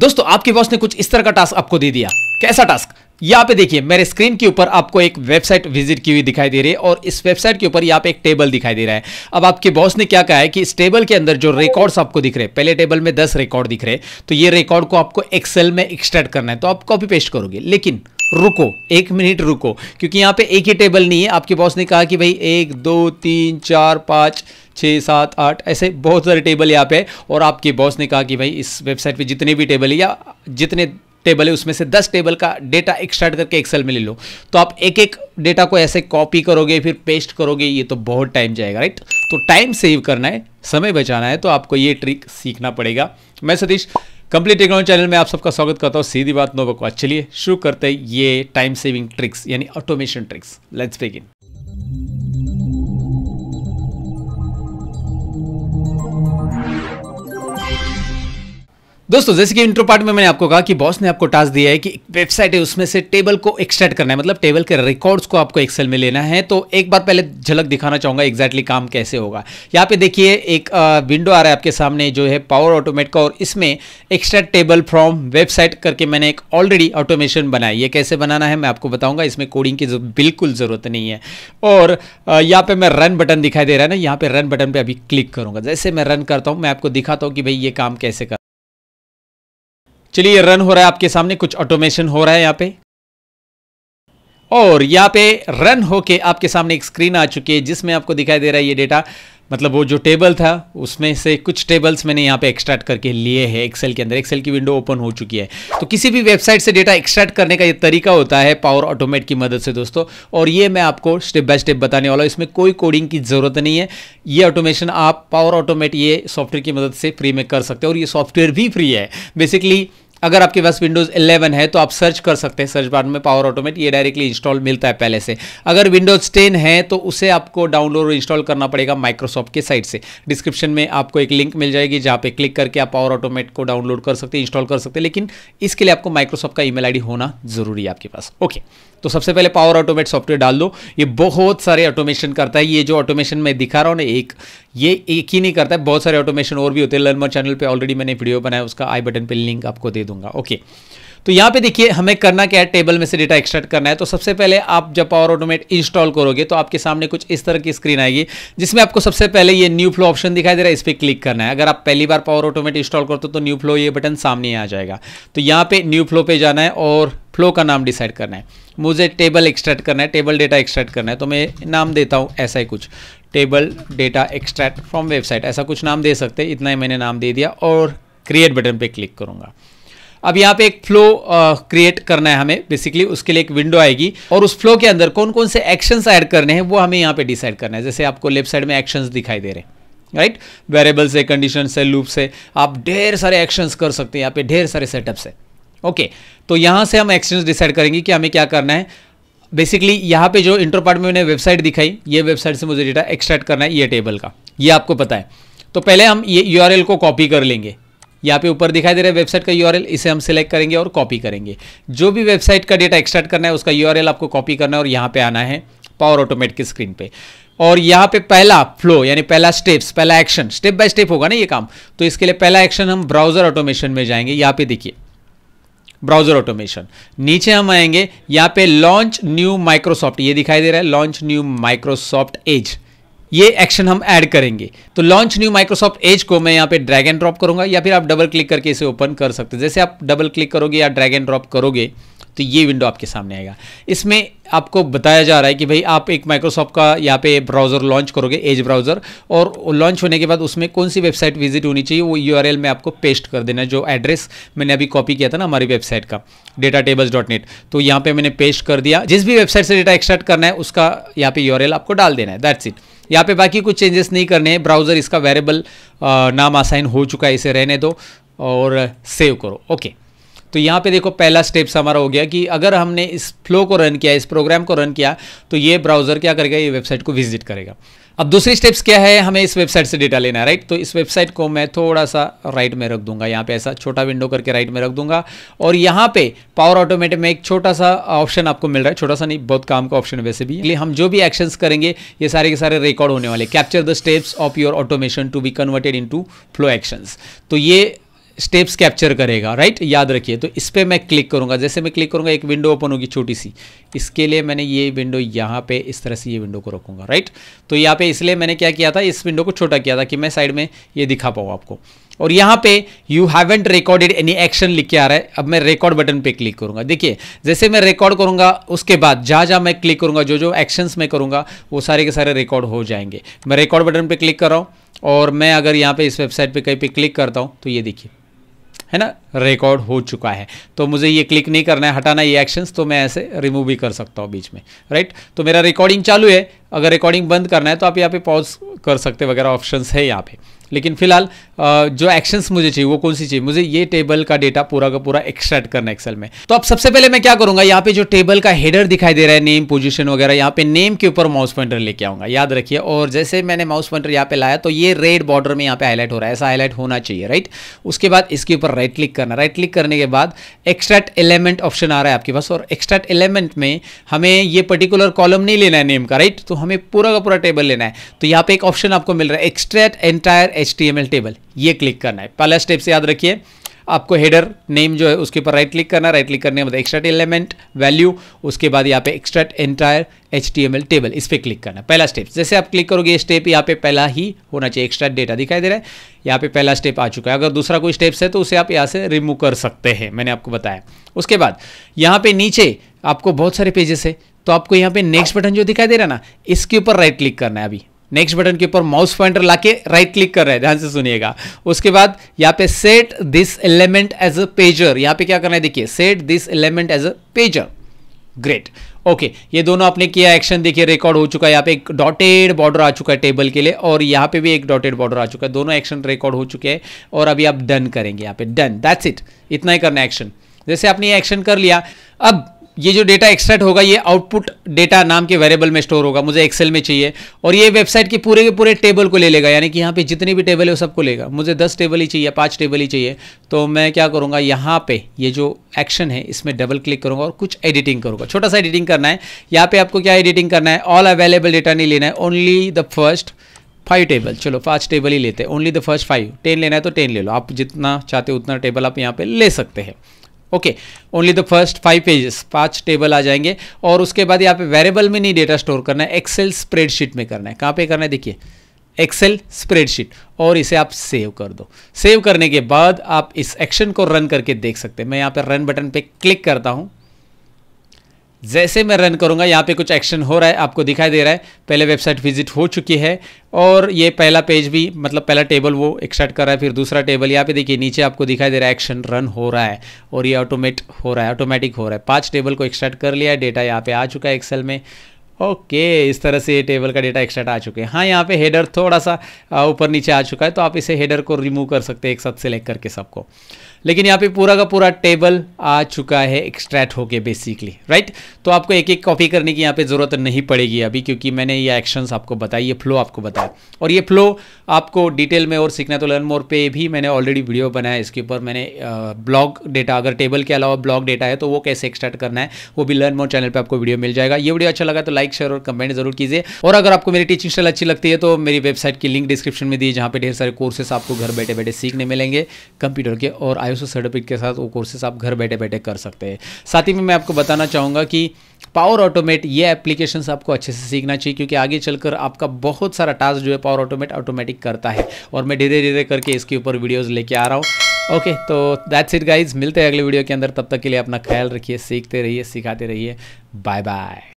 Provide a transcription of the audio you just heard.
दोस्तों आपके बॉस ने कुछ इस तरह का टास्क आपको दे दिया कैसा टास्क यहाँ पे देखिए मेरे स्क्रीन के ऊपर आपको एक वेबसाइट विजिट की हुई दिखाई दे रही है और इस वेबसाइट के ऊपर यहाँ पे एक टेबल दिखाई दे रहा है अब आपके बॉस ने क्या कहा है कि इस टेबल के अंदर जो रिकॉर्ड्स आपको दिख रहे हैं पहले टेबल में दस रिकॉर्ड दिख रहे तो ये रिकॉर्ड को आपको एक्सेल में एक्सट्रैक्ट करना है तो आप कॉपी पेस्ट करोगे लेकिन रुको एक मिनट रुको क्योंकि यहाँ पे एक ही टेबल नहीं है आपके बॉस ने कहा कि भाई एक दो तीन चार पाँच छः सात आठ ऐसे बहुत सारे टेबल यहाँ पे और आपके बॉस ने कहा कि भाई इस वेबसाइट पे जितने भी टेबल है या जितने टेबल है उसमें से दस टेबल का डेटा एक्सट्रैक्ट करके एक्सेल में ले लो तो आप एक एक डेटा को ऐसे कॉपी करोगे फिर पेस्ट करोगे ये तो बहुत टाइम जाएगा राइट तो टाइम सेव करना है समय बचाना है तो आपको ये ट्रिक सीखना पड़ेगा मैं सतीश कंप्लीट टेक्नोलॉजी चैनल में आप सबका स्वागत करता हूँ सीधी बात नो बकवास चलिए शुरू करते हैं ये टाइम सेविंग ट्रिक्स यानी ऑटोमेशन ट्रिक्स लेट्स बिगिन दोस्तों जैसे कि इंट्रो पार्ट में मैंने आपको कहा कि बॉस ने आपको टास्क दिया है कि वेबसाइट है उसमें से टेबल को एक्सट्रैक्ट करना है मतलब टेबल के रिकॉर्ड्स को आपको एक्सेल में लेना है तो एक बार पहले झलक दिखाना चाहूंगा एक्जैक्टली काम कैसे होगा यहाँ पे देखिए एक विंडो आ रहा है आपके सामने जो है पावर ऑटोमेट का और इसमें एक्सट्रैक्ट टेबल फ्रॉम वेबसाइट करके मैंने एक ऑलरेडी ऑटोमेशन बनाया ये कैसे बनाना है मैं आपको बताऊंगा इसमें कोडिंग की बिल्कुल ज़रूरत नहीं है और यहाँ पर मैं रन बटन दिखाई दे रहा है ना यहाँ पर रन बटन पर अभी क्लिक करूँगा जैसे मैं रन करता हूँ मैं आपको दिखाता हूँ कि भाई ये काम कैसे कर चलिए रन हो रहा है आपके सामने कुछ ऑटोमेशन हो रहा है यहाँ पे और यहाँ पे रन होके आपके सामने एक स्क्रीन आ चुकी है जिसमें आपको दिखाई दे रहा है ये डेटा मतलब वो जो टेबल था उसमें से कुछ टेबल्स मैंने यहाँ पे एक्सट्रैक्ट करके लिए हैं एक्सेल के अंदर एक्सेल की विंडो ओपन हो चुकी है तो किसी भी वेबसाइट से डेटा एक्सट्रैक्ट करने का ये तरीका होता है पावर ऑटोमेट की मदद से दोस्तों और ये मैं आपको स्टेप बाय स्टेप बताने वाला हूँ इसमें कोई कोडिंग की ज़रूरत नहीं है ये ऑटोमेशन आप पावर ऑटोमेट ये सॉफ्टवेयर की मदद से फ्री में कर सकते हो और ये सॉफ्टवेयर भी फ्री है बेसिकली अगर आपके पास विंडोज़ 11 है तो आप सर्च कर सकते हैं सर्च बार में पावर ऑटोमेट ये डायरेक्टली इंस्टॉल मिलता है पहले से अगर विंडोज़ 10 है तो उसे आपको डाउनलोड और इंस्टॉल करना पड़ेगा माइक्रोसॉफ्ट के साइट से डिस्क्रिप्शन में आपको एक लिंक मिल जाएगी जहाँ पे क्लिक करके आप पावर ऑटोमेट को डाउनलोड कर सकते हैं इंस्टॉल कर सकते हैं लेकिन इसके लिए आपको माइक्रोसॉफ्ट का ई मेल होना जरूरी है आपके पास ओके तो सबसे पहले पावर ऑटोमेट सॉफ्टवेयर डाल दो ये बहुत सारे ऑटोमेशन करता है ये जो ऑटोमेशन मैं दिखा रहा हूँ ना एक ये एक ही नहीं करता है बहुत सारे ऑटोमेशन और भी होते हैं लर्नर चैनल पर ऑलरेडी मैंने वीडियो बनाया उसका आई बटन पर लिंक आपको दे दूँ दूंगा ओके तो यहाँ पे देखिए हमें करना क्या है टेबल में से डेटा एक्सट्रैक्ट करना है तो सबसे पहले आप जब पावर ऑटोमेट इंस्टॉल करोगे तो आपके सामने कुछ इस तरह की स्क्रीन आएगी जिसमें आपको सबसे पहले ये न्यू फ्लो ऑप्शन दिखाई दे रहा है इस पर क्लिक करना है अगर आप पहली बार पावर ऑटोमेट इंस्टॉल करते हो तो न्यू फ्लो ये बटन सामने आ जाएगा तो यहाँ पे न्यू फ्लो पे जाना है और फ्लो का नाम डिसाइड करना है मुझे टेबल एक्सट्रैक्ट करना है टेबल डेटा एक्सट्रैक्ट करना है तो मैं नाम देता हूँ ऐसा ही कुछ table data extract from website ऐसा कुछ नाम दे सकते इतना ही मैंने नाम दे दिया और क्रिएट बटन पर क्लिक करूँगा अब यहाँ पे एक फ्लो क्रिएट करना है हमें बेसिकली उसके लिए एक विंडो आएगी और उस फ्लो के अंदर कौन कौन से एक्शंस ऐड करने हैं वो हमें यहाँ पे डिसाइड करना है जैसे आपको लेफ्ट साइड में एक्शंस दिखाई दे रहे हैं राइट वेरेबल्स है कंडीशन है लूप से आप ढेर सारे एक्शंस कर सकते हैं यहाँ पे ढेर सारे सेटअप्स है ओके okay, तो यहाँ से हम एक्शंस डिसाइड करेंगे कि हमें क्या करना है बेसिकली यहाँ पे जो इंटर पार्ट में मैंने वेबसाइट दिखाई ये वेबसाइट से मुझे डेटा एक्सट्रैक्ट करना है ये टेबल का ये आपको पता है तो पहले हम ये यू को कॉपी कर लेंगे यहाँ पे ऊपर दिखाई दे रहा है वेबसाइट का यूआरएल इसे हम सिलेक्ट करेंगे और कॉपी करेंगे जो भी वेबसाइट का डेटा एक्सट्रैक्ट करना है उसका यूआरएल आपको कॉपी करना है और यहाँ पे आना है पावर ऑटोमेट की स्क्रीन पे और यहाँ पे पहला फ्लो यानी पहला स्टेप्स पहला एक्शन स्टेप बाय स्टेप होगा ना ये काम तो इसके लिए पहला एक्शन हम ब्राउजर ऑटोमेशन में जाएंगे यहाँ पे देखिए ब्राउजर ऑटोमेशन नीचे हम आएंगे यहाँ पे लॉन्च न्यू माइक्रोसॉफ्ट ये दिखाई दे रहा है लॉन्च न्यू माइक्रोसॉफ्ट एज ये एक्शन हम ऐड करेंगे तो लॉन्च न्यू माइक्रोसॉफ्ट एज को मैं यहाँ पे ड्रैग एंड ड्रॉप करूंगा या फिर आप डबल क्लिक करके इसे ओपन कर सकते हैं जैसे आप डबल क्लिक करोगे या ड्रैग एंड ड्रॉप करोगे तो ये विंडो आपके सामने आएगा इसमें आपको बताया जा रहा है कि भाई आप एक माइक्रोसॉफ्ट का यहाँ पे ब्राउज़र लॉन्च करोगे एज ब्राउज़र और लॉन्च होने के बाद उसमें कौन सी वेबसाइट विजिट होनी चाहिए वो यू में आपको पेस्ट कर देना जो एड्रेस मैंने अभी कॉपी किया था ना हमारी वेबसाइट का डेटा टेबल्स डॉट नेट तो यहाँ पर मैंने पेस्ट कर दिया जिस भी वेबसाइट से डेटा एक्सट्रैक्ट करना है उसका यहाँ पे यू आपको डाल देना है दैट्स इट यहाँ पे बाकी कुछ चेंजेस नहीं करने हैं ब्राउज़र इसका वेरेबल नाम असाइन हो चुका है इसे रहने दो और सेव करो ओके तो यहाँ पे देखो पहला स्टेप्स हमारा हो गया कि अगर हमने इस फ्लो को रन किया इस प्रोग्राम को रन किया तो ये ब्राउज़र क्या करेगा ये वेबसाइट को विजिट करेगा अब दूसरी स्टेप्स क्या है हमें इस वेबसाइट से डेटा लेना है राइट तो इस वेबसाइट को मैं थोड़ा सा राइट में रख दूंगा यहाँ पे ऐसा छोटा विंडो करके राइट में रख दूंगा और यहाँ पे पावर ऑटोमेटिक में एक छोटा सा ऑप्शन आपको मिल रहा है छोटा सा नहीं बहुत काम का ऑप्शन वैसे भी इसलिए हम जो भी एक्शंस करेंगे ये सारे के सारे रिकॉर्ड होने वाले capture the steps of your automation to be converted in flow actions तो ये स्टेप्स कैप्चर करेगा राइट याद रखिए तो इस पर मैं क्लिक करूँगा जैसे मैं क्लिक करूँगा एक विंडो ओपन होगी छोटी सी इसके लिए मैंने ये विंडो यहाँ पे इस तरह से ये विंडो को रखूंगा राइट तो यहाँ पे इसलिए मैंने क्या किया था इस विंडो को छोटा किया था कि मैं साइड में ये दिखा पाऊँ आपको और यहाँ पे you haven't recorded any action लिख के आ रहा है अब मैं रिकॉर्ड बटन पे क्लिक करूंगा देखिए जैसे मैं रिकॉर्ड करूँगा उसके बाद जहाँ जहाँ मैं क्लिक करूँगा जो जो एक्शंस मैं करूँगा वो सारे के सारे रिकॉर्ड हो जाएंगे मैं रिकॉर्ड बटन पर क्लिक कर रहा हूँ और मैं अगर यहाँ पे इस वेबसाइट पे कहीं पे क्लिक करता हूँ तो ये देखिए है ना रिकॉर्ड हो चुका है तो मुझे ये क्लिक नहीं करना है हटाना ये एक्शंस तो मैं ऐसे रिमूव भी कर सकता हूँ बीच में राइट तो मेरा रिकॉर्डिंग चालू है अगर रिकॉर्डिंग बंद करना है तो आप यहाँ पे पॉज कर सकते वगैरह ऑप्शंस है यहाँ पे लेकिन फिलहाल जो एक्शंस मुझे चाहिए वो कौन सी चाहिए मुझे ये टेबल का डेटा पूरा का पूरा एक्सट्रैक्ट करना है एक्सेल में तो अब सबसे पहले मैं क्या करूंगा यहाँ पे जो टेबल का हेडर दिखाई दे रहा है नेम पोजीशन वगैरह यहाँ पे नेम के ऊपर माउस पॉइंटर लेके आऊंगा याद रखिए और जैसे मैंने माउस पॉइंटर यहाँ पे लाया तो ये रेड बॉर्डर में यहाँ पे हाईलाइट हो रहा है ऐसा हाईलाइट होना चाहिए राइट उसके बाद इसके ऊपर राइट क्लिक करना राइट क्लिक करने के बाद एक्सट्रैक्ट एलिमेंट ऑप्शन आ रहा है आपके पास और एक्सट्रैक्ट एलिमेंट में हमें ये पर्टिकुलर कॉलम नहीं लेना है नेम का राइट तो हमें पूरा का पूरा टेबल लेना है तो यहाँ पे एक ऑप्शन आपको मिल रहा है एक्सट्रैक्ट एंटायर एच टेबल ये क्लिक करना है पहला स्टेप से याद रखिए आपको हेडर नेम जो है उसके ऊपर राइट क्लिक करना राइट क्लिक करने के बाद एक्स्ट्रा एलिमेंट वैल्यू उसके बाद यहाँ पे एक्स्ट्रा एंटायर एच टेबल इस पर क्लिक करना पहला स्टेप जैसे आप क्लिक करोगे स्टेप यहाँ पे पहला ही होना चाहिए एक्स्ट्रा डेटा दिखाई दे रहा है यहाँ पे पहला स्टेप आ चुका है अगर दूसरा कोई स्टेप्स है तो उसे आप यहाँ से रिमूव कर सकते हैं मैंने आपको बताया उसके बाद यहाँ पे नीचे आपको बहुत सारे पेजेस है तो आपको यहाँ पे नेक्स्ट बटन जो दिखाई दे रहा है ना इसके ऊपर राइट क्लिक करना है अभी नेक्स्ट बटन के ऊपर माउस पॉइंटर लाके राइट क्लिक कर रहे हैं ध्यान से सुनिएगा उसके बाद यहाँ पे set this element as a pager यहाँ पे क्या करना है देखिए set this element as a pager great okay ये दोनों आपने किया एक्शन देखिए रिकॉर्ड हो चुका है यहाँ पे एक डॉटेड बॉर्डर आ चुका है टेबल के लिए और यहाँ पे भी एक डॉटेड बॉर्डर आ चुका है दोनों एक्शन रिकॉर्ड हो चुके हैं और अभी आप डन करेंगे यहाँ पे डन दैट्स इट इतना ही करना एक्शन जैसे आपने ये एक्शन कर लिया अब ये जो डेटा एक्सट्रैक्ट होगा ये आउटपुट डेटा नाम के वेरिएबल में स्टोर होगा मुझे एक्सेल में चाहिए और ये वेबसाइट के पूरे के पूरे टेबल को ले लेगा यानी कि यहाँ पे जितने भी टेबल है वो सबको लेगा मुझे दस टेबल ही चाहिए पाँच टेबल ही चाहिए तो मैं क्या करूँगा यहाँ पे ये जो एक्शन है इसमें डबल क्लिक करूँगा और कुछ एडिटिंग करूँगा छोटा सा एडिटिंग करना है यहाँ पर आपको क्या एडिटिंग करना है ऑल अवेलेबल डेटा नहीं लेना है only the first five table चलो पाँच टेबल ही लेते हैं only the first five ten लेना है तो टेन ले लो आप जितना चाहते हो उतना टेबल आप यहाँ पर ले सकते हैं okay only the first five pages पांच टेबल आ जाएंगे और उसके बाद यहाँ पे वेरिएबल में नहीं डेटा स्टोर करना है एक्सेल स्प्रेडशीट में करना है कहाँ पे करना है देखिए एक्सेल स्प्रेडशीट और इसे आप सेव कर दो सेव करने के बाद आप इस एक्शन को रन करके देख सकते हैं मैं यहाँ पर रन बटन पे क्लिक करता हूँ जैसे मैं रन करूँगा यहाँ पे कुछ एक्शन हो रहा है आपको दिखाई दे रहा है पहले वेबसाइट विजिट हो चुकी है और ये पहला पेज भी मतलब पहला टेबल वो एक्सटार्ट कर रहा है फिर दूसरा टेबल यहाँ पे देखिए नीचे आपको दिखाई दे रहा है एक्शन रन हो रहा है और ये ऑटोमेट हो रहा है ऑटोमेटिक हो रहा है पाँच टेबल को एक्सटार्ट कर लिया है डेटा यहाँ पे आ चुका है एक्सेल में ओके इस तरह से ये टेबल का डेटा एक्सट्रैक्ट आ चुके हैं हाँ यहाँ पे हेडर थोड़ा सा ऊपर नीचे आ चुका है तो आप इसे हेडर को रिमूव कर सकते हैं एक साथ सेलेक्ट करके सबको लेकिन यहाँ पे पूरा का पूरा टेबल आ चुका है एक्सट्रैक्ट होके बेसिकली राइट तो आपको एक एक कॉपी करने की यहाँ पे ज़रूरत नहीं पड़ेगी अभी क्योंकि मैंने ये एक्शंस आपको बताई ये फ्लो आपको बताया और ये फ्लो आपको डिटेल में और सीखना तो लर्न मोर पे भी मैंने ऑलरेडी वीडियो बनाया इसके ऊपर मैंने ब्लॉग डेटा अगर टेबल के अलावा ब्लॉग डेटा है तो वो कैसे एक्सट्रैक्ट करना है वो भी लर्न मोर चैनल पर आपको वीडियो मिल जाएगा ये वीडियो अच्छा लगा तो लाइक लाइक शेयर और कमेंट जरूर कीजिए और अगर आपको मेरी टीचिंग स्टाइल अच्छी लगती है तो मेरी वेबसाइट की लिंक डिस्क्रिप्शन में दी जहाँ पे ढेर सारे कोर्सेस आपको घर बैठे बैठे सीखने मिलेंगे कंप्यूटर के और आयुष सर्टिफिकेट के साथ वो कोर्सेस आप घर बैठे बैठे कर सकते हैं साथ ही में मैं आपको बताना चाहूँगा कि पावर ऑटोमेट ये एप्लीकेशन आपको अच्छे से सीखना चाहिए क्योंकि आगे चलकर आपका बहुत सारा टास्क जो है पावर ऑटोमेट ऑटोमेटिक करता है और मैं धीरे धीरे करके इसके ऊपर वीडियोस लेके आ रहा हूँ ओके तो दैट्स इट गाइस मिलते हैं अगले वीडियो के अंदर तब तक के लिए अपना ख्याल रखिए सीखते रहिए सिखाते रहिए बाय बाय